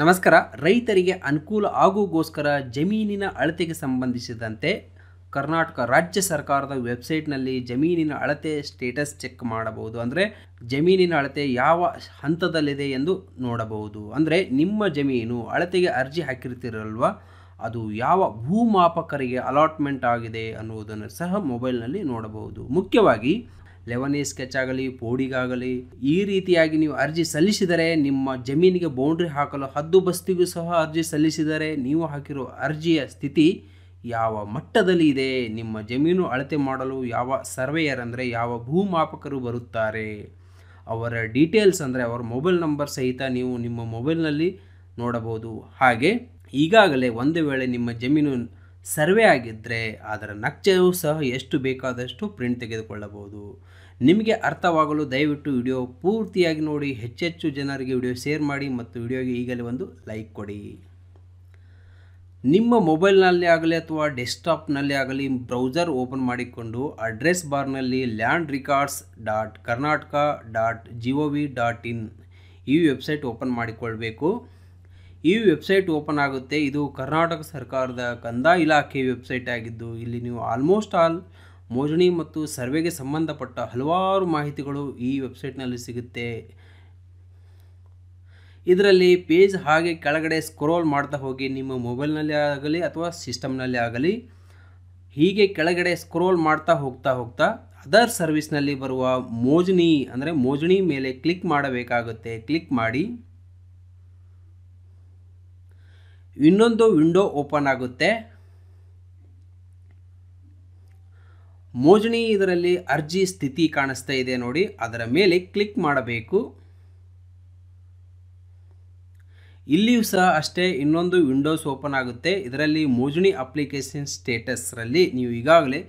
ನಮಸ್ಕಾರ ರೈತರಿಗೆ ಅನುಕೂಲ ಆಗುವಗೋಸ್ಕರ ಜಮೀನಿನ ಅಳತೆಗೆ ಸಂಬಂಧಿಸಿದಂತೆ ಕರ್ನಾಟಕ ರಾಜ್ಯ ಸರ್ಕಾರದ ವೆಬ್ಸೈಟ್ನಲ್ಲಿ ಜಮೀನಿನ ಅಳತೆ ಸ್ಟೇಟಸ್ ಚೆಕ್ ಮಾಡಬಹುದು ಅಂದರೆ ಜಮೀನಿನ ಅಳತೆ ಯಾವ ಹಂತದಲ್ಲಿದೆ ಎಂದು ನೋಡಬಹುದು ಅಂದರೆ ನಿಮ್ಮ ಜಮೀನು ಅಳತೆಗೆ ಅರ್ಜಿ ಹಾಕಿರ್ತಿರಲ್ವ ಅದು ಯಾವ ಭೂಮಾಪಕರಿಗೆ ಅಲಾಟ್ಮೆಂಟ್ ಆಗಿದೆ ಅನ್ನುವುದನ್ನು ಸಹ ಮೊಬೈಲ್ನಲ್ಲಿ ನೋಡಬಹುದು ಮುಖ್ಯವಾಗಿ ಲೆವನ್ ಸ್ಕೆಚ್ ಆಗಲಿ ಪೋಡಿಗಾಗಲಿ ಈ ರೀತಿಯಾಗಿ ನೀವು ಅರ್ಜಿ ಸಲ್ಲಿಸಿದರೆ ನಿಮ್ಮ ಜಮೀನಿಗೆ ಬೌಂಡ್ರಿ ಹಾಕಲು ಹದ್ದು ಬಸ್ತಿಗೂ ಸಹ ಅರ್ಜಿ ಸಲ್ಲಿಸಿದರೆ ನೀವು ಹಾಕಿರೋ ಅರ್ಜಿಯ ಸ್ಥಿತಿ ಯಾವ ಮಟ್ಟದಲ್ಲಿ ಇದೆ ನಿಮ್ಮ ಜಮೀನು ಅಳತೆ ಮಾಡಲು ಯಾವ ಸರ್ವೇಯರ್ ಅಂದರೆ ಯಾವ ಭೂಮಾಪಕರು ಬರುತ್ತಾರೆ ಅವರ ಡೀಟೇಲ್ಸ್ ಅಂದರೆ ಅವರ ಮೊಬೈಲ್ ನಂಬರ್ ಸಹಿತ ನೀವು ನಿಮ್ಮ ಮೊಬೈಲ್ನಲ್ಲಿ ನೋಡಬಹುದು ಹಾಗೆ ಈಗಾಗಲೇ ಒಂದು ವೇಳೆ ನಿಮ್ಮ ಜಮೀನು ಸರ್ವೆ ಆಗಿದ್ದರೆ ಅದರ ನಕ್ಷೆಯೂ ಸಹ ಎಷ್ಟು ಬೇಕಾದಷ್ಟು ಪ್ರಿಂಟ್ ತೆಗೆದುಕೊಳ್ಳಬಹುದು ನಿಮಗೆ ಅರ್ಥವಾಗಲು ದಯವಿಟ್ಟು ವಿಡಿಯೋ ಪೂರ್ತಿಯಾಗಿ ನೋಡಿ ಹೆಚ್ಚೆಚ್ಚು ಜನರಿಗೆ ವಿಡಿಯೋ ಶೇರ್ ಮಾಡಿ ಮತ್ತು ವಿಡಿಯೋಗೆ ಈಗಲೇ ಒಂದು ಲೈಕ್ ಕೊಡಿ ನಿಮ್ಮ ಮೊಬೈಲ್ನಲ್ಲಿ ಆಗಲಿ ಅಥವಾ ಡೆಸ್ಕ್ಟಾಪ್ನಲ್ಲಿ ಆಗಲಿ ಬ್ರೌಸರ್ ಓಪನ್ ಮಾಡಿಕೊಂಡು ಅಡ್ರೆಸ್ ಬಾರ್ನಲ್ಲಿ land records dot Karnataka dot G O V dot in ಈ ವೆಬ್ಸೈಟ್ ಓಪನ್ ಮಾಡಿಕೊಳ್ಬೇಕು ಈ ವೆಬ್ಸೈಟ್ ಓಪನ್ ಆಗುತ್ತೆ ಇದು ಕರ್ನಾಟಕ ಸರ್ಕಾರದ ಕಂದಾಯ ಇಲಾಖೆ ವೆಬ್ಸೈಟ್ ಆಗಿದ್ದು ಇಲ್ಲಿ ನೀವು ಆಲ್ಮೋಸ್ಟ್ ಆಲ್ ಮೋಜಣಿ ಮತ್ತು ಸರ್ವೆಗೆ ಸಂಬಂಧಪಟ್ಟ ಹಲವಾರು ಮಾಹಿತಿಗಳು ಈ ವೆಬ್ಸೈಟ್ನಲ್ಲಿ ಸಿಗುತ್ತೆ ಇದರಲ್ಲಿ ಪೇಜ್ ಹಾಗೆ ಕೆಳಗಡೆ ಸ್ಕ್ರೋಲ್ ಮಾಡ್ತಾ ಹೋಗಿ ನಿಮ್ಮ ಮೊಬೈಲ್ನಲ್ಲಿ ಆಗಲಿ ಅಥವಾ ಸಿಸ್ಟಮ್ನಲ್ಲಿ ಆಗಲಿ ಹೀಗೆ ಕೆಳಗಡೆ ಸ್ಕ್ರೋಲ್ ಮಾಡ್ತಾ ಹೋಗ್ತಾ ಹೋಗ್ತಾ ಅದರ್ ಸರ್ವಿಸ್ನಲ್ಲಿ ಬರುವ ಮೋಜಣಿ ಅಂದರೆ ಮೋಜಣಿ ಮೇಲೆ ಕ್ಲಿಕ್ ಮಾಡಬೇಕಾಗುತ್ತೆ ಕ್ಲಿಕ್ ಮಾಡಿ ಇನ್ನೊಂದು ವಿಂಡೋ ಓಪನ್ ಆಗುತ್ತೆ ಮೋಜಣಿ ಇದರಲ್ಲಿ ಅರ್ಜಿ ಸ್ಥಿತಿ ಕಾಣಿಸ್ತಾ ಇದೆ ನೋಡಿ ಅದರ ಮೇಲೆ ಕ್ಲಿಕ್ ಮಾಡಬೇಕು ಇಲ್ಲಿಯೂ ಸಹ ಅಷ್ಟೇ ಇನ್ನೊಂದು ವಿಂಡೋಸ್ ಓಪನ್ ಆಗುತ್ತೆ ಇದರಲ್ಲಿ ಮೋಜಣಿ ಅಪ್ಲಿಕೇಶನ್ ಸ್ಟೇಟಸ್ರಲ್ಲಿ ನೀವು ಈಗಾಗಲೇ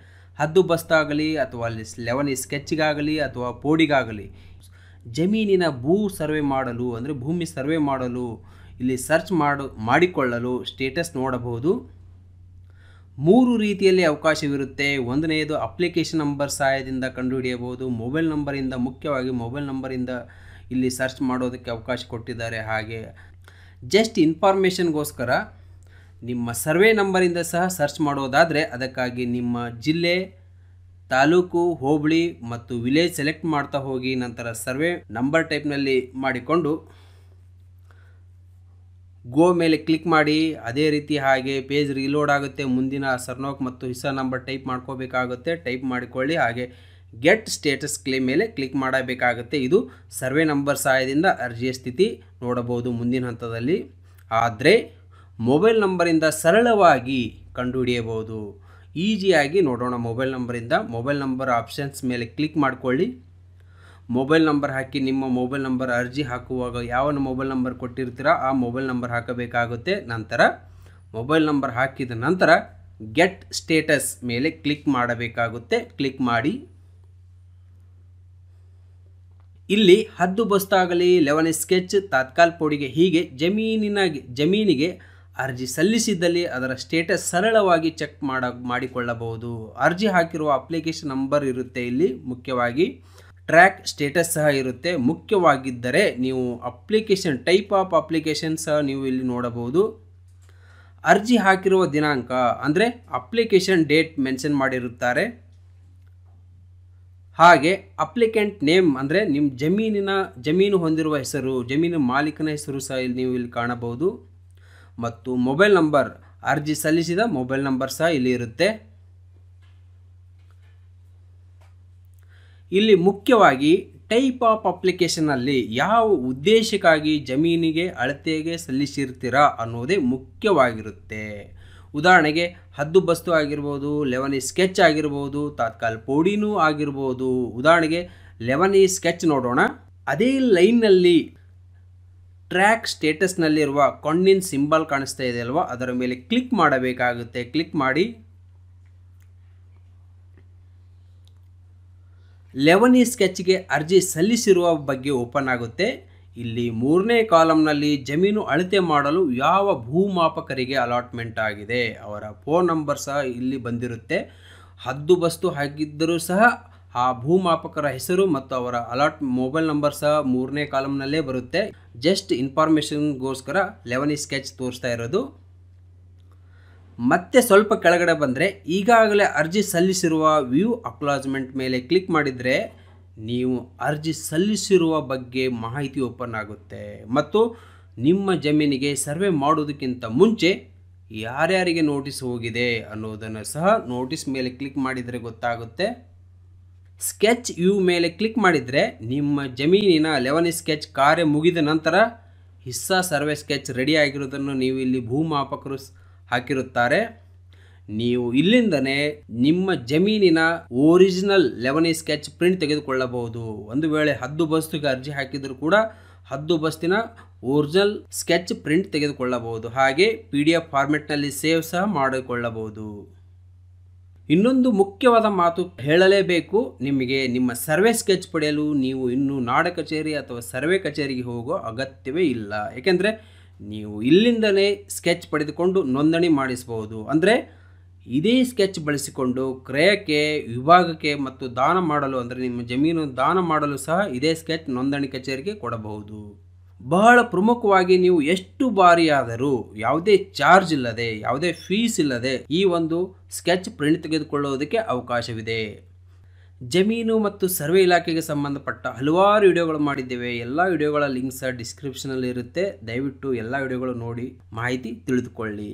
ಹದ್ದು ಬಸ್ತಾಗಲಿ ಅಥವಾ ಲೆವನ್ ಸ್ಕೆಚ್ಗಾಗಲಿ ಅಥವಾ ಪೋಡಿಗಾಗಲಿ ಜಮೀನಿನ ಭೂ ಸರ್ವೆ ಮಾಡಲು ಅಂದರೆ ಭೂಮಿ ಸರ್ವೆ ಮಾಡಲು ಇಲ್ಲಿ ಸರ್ಚ್ ಮಾಡು ಮಾಡಿಕೊಳ್ಳಲು ಸ್ಟೇಟಸ್ ನೋಡಬಹುದು ಮೂರು ರೀತಿಯಲ್ಲಿ ಅವಕಾಶವಿರುತ್ತೆ ಒಂದನೆಯದು ಅಪ್ಲಿಕೇಶನ್ ನಂಬರ್ ಸಹಾಯದಿಂದ ಕಂಡುಹಿಡಿಯಬಹುದು ಮೊಬೈಲ್ ನಂಬರಿಂದ ಮುಖ್ಯವಾಗಿ ಮೊಬೈಲ್ ನಂಬರಿಂದ ಇಲ್ಲಿ ಸರ್ಚ್ ಮಾಡೋದಕ್ಕೆ ಅವಕಾಶ ಕೊಟ್ಟಿದ್ದಾರೆ ಹಾಗೆ ಜಸ್ಟ್ ಇನ್ಫಾರ್ಮೇಷನ್ಗೋಸ್ಕರ ನಿಮ್ಮ ಸರ್ವೆ ನಂಬರಿಂದ ಸಹ ಸರ್ಚ್ ಮಾಡೋದಾದರೆ ಅದಕ್ಕಾಗಿ ನಿಮ್ಮ ಜಿಲ್ಲೆ ತಾಲೂಕು ಹೋಬಳಿ ಮತ್ತು ವಿಲೇಜ್ ಸೆಲೆಕ್ಟ್ ಮಾಡ್ತಾ ಹೋಗಿ ನಂತರ ಸರ್ವೆ ನಂಬರ್ ಟೈಪ್ನಲ್ಲಿ ಮಾಡಿಕೊಂಡು ಗೋ ಮೇಲೆ ಕ್ಲಿಕ್ ಮಾಡಿ ಅದೇ ರೀತಿ ಹಾಗೆ ಪೇಜ್ ರೀಲೋಡ್ ಆಗುತ್ತೆ ಮುಂದಿನ ಸರ್ನೋಕ್ ಮತ್ತು ಹಿಸಾ ನಂಬರ್ ಟೈಪ್ ಮಾಡ್ಕೋಬೇಕಾಗುತ್ತೆ ಟೈಪ್ ಮಾಡಿಕೊಳ್ಳಿ ಹಾಗೆ ಗೆಟ್ ಸ್ಟೇಟಸ್ ಕ್ಲೇಮ್ ಮೇಲೆ ಕ್ಲಿಕ್ ಮಾಡಬೇಕಾಗುತ್ತೆ ಇದು ಸರ್ವೆ ನಂಬರ್ ಸಹಾಯದಿಂದ ಅರ್ಜಿಯ ಸ್ಥಿತಿ ನೋಡಬಹುದು ಮುಂದಿನ ಹಂತದಲ್ಲಿ ಆದರೆ ಮೊಬೈಲ್ ನಂಬರಿಂದ ಸರಳವಾಗಿ ಕಂಡುಹಿಡಿಯಬಹುದು ಈಜಿಯಾಗಿ ನೋಡೋಣ ಮೊಬೈಲ್ ನಂಬರಿಂದ ಮೊಬೈಲ್ ನಂಬರ್ ಆಪ್ಷನ್ಸ್ ಮೇಲೆ ಕ್ಲಿಕ್ ಮಾಡಿಕೊಳ್ಳಿ ಮೊಬೈಲ್ ನಂಬರ್ ಹಾಕಿ ನಿಮ್ಮ ಮೊಬೈಲ್ ನಂಬರ್ ಅರ್ಜಿ ಹಾಕುವಾಗ ಯಾವ ಮೊಬೈಲ್ ನಂಬರ್ ಕೊಟ್ಟಿರ್ತೀರ ಆ ಮೊಬೈಲ್ ನಂಬರ್ ಹಾಕಬೇಕಾಗುತ್ತೆ ನಂತರ ಮೊಬೈಲ್ ನಂಬರ್ ಹಾಕಿದ ನಂತರ ಗೆಟ್ ಸ್ಟೇಟಸ್ ಮೇಲೆ ಕ್ಲಿಕ್ ಮಾಡಬೇಕಾಗುತ್ತೆ ಕ್ಲಿಕ್ ಮಾಡಿ ಇಲ್ಲಿ ಹದ್ದು ಬಸ್ತಾಗಲಿ ಲೆವನ್ ಸ್ಕೆಚ್ ತಾತ್ಕಾಲ್ ಪೋಡಿಗೆ ಹೀಗೆ ಜಮೀನಿನ ಜಮೀನಿಗೆ ಅರ್ಜಿ ಸಲ್ಲಿಸಿದ್ದಲ್ಲಿ ಅದರ ಸ್ಟೇಟಸ್ ಸರಳವಾಗಿ ಚೆಕ್ ಮಾಡ ಮಾಡಿಕೊಳ್ಳಬಹುದು ಅರ್ಜಿ ಹಾಕಿರುವ ಅಪ್ಲಿಕೇಶನ್ ನಂಬರ್ ಇರುತ್ತೆ ಇಲ್ಲಿ ಮುಖ್ಯವಾಗಿ ಟ್ರ್ಯಾಕ್ ಸ್ಟೇಟಸ್ ಸಹ ಇರುತ್ತೆ ಮುಖ್ಯವಾಗಿದ್ದರೆ ನೀವು ಅಪ್ಲಿಕೇಶನ್ ಟೈಪ್ ಆಫ್ ಅಪ್ಲಿಕೇಶನ್ ಸಹ ನೀವು ಇಲ್ಲಿ ನೋಡಬಹುದು ಅರ್ಜಿ ಹಾಕಿರುವ ದಿನಾಂಕ ಅಂದರೆ ಅಪ್ಲಿಕೇಶನ್ ಡೇಟ್ ಮೆನ್ಷನ್ ಮಾಡಿರುತ್ತಾರೆ ಹಾಗೆ ಅಪ್ಲಿಕೆಂಟ್ ನೇಮ್ ಅಂದರೆ ನಿಮ್ಮ ಜಮೀನಿನ ಜಮೀನು ಹೊಂದಿರುವ ಹೆಸರು ಜಮೀನು ಮಾಲೀಕನ ಹೆಸರು ಸಹ ಇಲ್ಲಿ ನೀವು ಇಲ್ಲಿ ಕಾಣಬಹುದು ಮತ್ತು ಮೊಬೈಲ್ ನಂಬರ್ ಅರ್ಜಿ ಸಲ್ಲಿಸಿದ ಮೊಬೈಲ್ ನಂಬರ್ ಸಹ ಇಲ್ಲಿ ಇರುತ್ತೆ ಇಲ್ಲಿ ಮುಖ್ಯವಾಗಿ ಟೈಪ್ ಆಫ್ ಅಪ್ಲಿಕೇಶನಲ್ಲಿ ಯಾವ ಉದ್ದೇಶಕ್ಕಾಗಿ ಜಮೀನಿಗೆ ಅಳತೆಗೆ ಸಲ್ಲಿಸಿರ್ತೀರಾ ಅನ್ನೋದೇ ಮುಖ್ಯವಾಗಿರುತ್ತೆ ಉದಾಹರಣೆಗೆ ಹದ್ದು ಬಸ್ತು ಆಗಿರ್ಬೋದು ಲೆವನಿ ಸ್ಕೆಚ್ ಆಗಿರ್ಬೋದು ತಾತ್ಕಾಲ ಪೋಡಿನೂ ಆಗಿರ್ಬೋದು ಉದಾಹರಣೆಗೆ ಲೆವನಿ ಸ್ಕೆಚ್ ನೋಡೋಣ ಅದೇ ಲೈನ್ನಲ್ಲಿ ಟ್ರ್ಯಾಕ್ ಸ್ಟೇಟಸ್ನಲ್ಲಿರುವ ಕಣ್ಣಿನ ಸಿಂಬಲ್ ಕಾಣಿಸ್ತಾ ಇದೆ ಅಲ್ವಾ ಅದರ ಮೇಲೆ ಕ್ಲಿಕ್ ಮಾಡಬೇಕಾಗುತ್ತೆ ಕ್ಲಿಕ್ ಮಾಡಿ ಲೆವನಿ ಸ್ಕೆಚ್ಗೆ ಅರ್ಜಿ ಸಲ್ಲಿಸಿರುವ ಬಗ್ಗೆ ಓಪನ್ ಆಗುತ್ತೆ ಇಲ್ಲಿ ಮೂರನೇ ಕಾಲಂನಲ್ಲಿ ಜಮೀನು ಅಳತೆ ಮಾಡಲು ಯಾವ ಭೂಮಾಪಕರಿಗೆ ಅಲಾಟ್ಮೆಂಟ್ ಆಗಿದೆ ಅವರ ಫೋನ್ ನಂಬರ್ ಸಹ ಇಲ್ಲಿ ಬಂದಿರುತ್ತೆ ಹದ್ದು ಬಸ್ತು ಹಾಕಿದ್ದರೂ ಸಹ ಆ ಭೂಮಾಪಕರ ಹೆಸರು ಮತ್ತು ಅವರ ಅಲಾಟ್ ಮೊಬೈಲ್ ನಂಬರ್ ಸಹ ಮೂರನೇ ಕಾಲಂನಲ್ಲೇ ಬರುತ್ತೆ ಜಸ್ಟ್ ಇನ್ಫಾರ್ಮೇಷನ್ಗೋಸ್ಕರ ಲೆವನಿ ಸ್ಕೆಚ್ ತೋರಿಸ್ತಾ ಇರೋದು ಮತ್ತೆ ಸ್ವಲ್ಪ ಕೆಳಗಡೆ ಬಂದರೆ ಈಗಾಗಲೇ ಅರ್ಜಿ ಸಲ್ಲಿಸಿರುವ ವ್ಯೂ ಅಕ್ಲಾಜ್ಮೆಂಟ್ ಮೇಲೆ ಕ್ಲಿಕ್ ಮಾಡಿದರೆ ನೀವು ಅರ್ಜಿ ಸಲ್ಲಿಸಿರುವ ಬಗ್ಗೆ ಮಾಹಿತಿ ಓಪನ್ ಆಗುತ್ತೆ ಮತ್ತು ನಿಮ್ಮ ಜಮೀನಿಗೆ ಸರ್ವೆ ಮಾಡೋದಕ್ಕಿಂತ ಮುಂಚೆ ಯಾರ್ಯಾರಿಗೆ ನೋಟಿಸ್ ಹೋಗಿದೆ ಅನ್ನೋದನ್ನು ಸಹ ನೋಟಿಸ್ ಮೇಲೆ ಕ್ಲಿಕ್ ಮಾಡಿದರೆ ಗೊತ್ತಾಗುತ್ತೆ ಸ್ಕೆಚ್ ವ್ಯೂ ಮೇಲೆ ಕ್ಲಿಕ್ ಮಾಡಿದರೆ ನಿಮ್ಮ ಜಮೀನಿನ ಲೆವನ್ ಸ್ಕೆಚ್ ಕಾರ್ಯ ಮುಗಿದ ನಂತರ ಹಿಸ್ಸಾ ಸರ್ವೆ ಸ್ಕೆಚ್ ರೆಡಿ ಆಗಿರೋದನ್ನು ನೀವು ಇಲ್ಲಿ ಭೂಮಾಪಕರು ಹಾಕಿರುತ್ತಾರೆ ನೀವು ಇಲ್ಲಿಂದನೇ ನಿಮ್ಮ ಜಮೀನಿನ ಒರಿಜಿನಲ್ ಲೆವನಿ ಸ್ಕೆಚ್ ಪ್ರಿಂಟ್ ತೆಗೆದುಕೊಳ್ಳಬಹುದು ಒಂದು ವೇಳೆ ಹದ್ದು ಬಸ್ತಿಗೆ ಅರ್ಜಿ ಹಾಕಿದರೂ ಕೂಡ ಹದ್ದು ಬಸ್ತಿನ ಓರಿಜಿನಲ್ ಸ್ಕೆಚ್ ಪ್ರಿಂಟ್ ತೆಗೆದುಕೊಳ್ಳಬಹುದು ಹಾಗೆ ಪಿ ಡಿ ಎಫ್ ಫಾರ್ಮೆಟ್ನಲ್ಲಿ ಸೇವ್ ಸಹ ಮಾಡಿಕೊಳ್ಳಬಹುದು ಇನ್ನೊಂದು ಮುಖ್ಯವಾದ ಮಾತು ಹೇಳಲೇಬೇಕು ನಿಮಗೆ ನಿಮ್ಮ ಸರ್ವೆ ಸ್ಕೆಚ್ ಪಡೆಯಲು ನೀವು ಇನ್ನೂ ನಾಡ ಕಚೇರಿ ಅಥವಾ ಸರ್ವೆ ಕಚೇರಿಗೆ ಹೋಗೋ ಅಗತ್ಯವೇ ಇಲ್ಲ ಏಕೆಂದರೆ ನೀವು ಇಲ್ಲಿಂದಲೇ ಸ್ಕೆಚ್ ಪಡೆದುಕೊಂಡು ನೋಂದಣಿ ಮಾಡಿಸಬಹುದು ಅಂದರೆ ಇದೇ ಸ್ಕೆಚ್ ಬಳಸಿಕೊಂಡು ಕ್ರಯಕ್ಕೆ ವಿಭಾಗಕ್ಕೆ ಮತ್ತು ದಾನ ಮಾಡಲು ಅಂದರೆ ನಿಮ್ಮ ಜಮೀನು ದಾನ ಮಾಡಲು ಸಹ ಇದೇ ಸ್ಕೆಚ್ ನೋಂದಣಿ ಕಚೇರಿಗೆ ಕೊಡಬಹುದು ಬಹಳ ಪ್ರಮುಖವಾಗಿ ನೀವು ಎಷ್ಟು ಬಾರಿಯಾದರೂ ಯಾವುದೇ ಚಾರ್ಜ್ ಇಲ್ಲದೆ ಯಾವುದೇ ಫೀಸ್ ಇಲ್ಲದೆ ಈ ಒಂದು ಸ್ಕೆಚ್ ಪ್ರಿಂಟ್ ತೆಗೆದುಕೊಳ್ಳುವುದಕ್ಕೆ ಅವಕಾಶವಿದೆ ಜಮೀನು ಮತ್ತು ಸರ್ವೆ ಇಲಾಖೆಗೆ ಸಂಬಂಧಪಟ್ಟ ಹಲವಾರು ವಿಡಿಯೋಗಳು ಮಾಡಿದ್ದೇವೆ ಎಲ್ಲ ವಿಡಿಯೋಗಳ ಲಿಂಕ್ಸ್ ಡಿಸ್ಕ್ರಿಪ್ಷನಲ್ಲಿ ಇರುತ್ತೆ ದಯವಿಟ್ಟು ಎಲ್ಲ ವಿಡಿಯೋಗಳು ನೋಡಿ ಮಾಹಿತಿ ತಿಳಿದುಕೊಳ್ಳಿ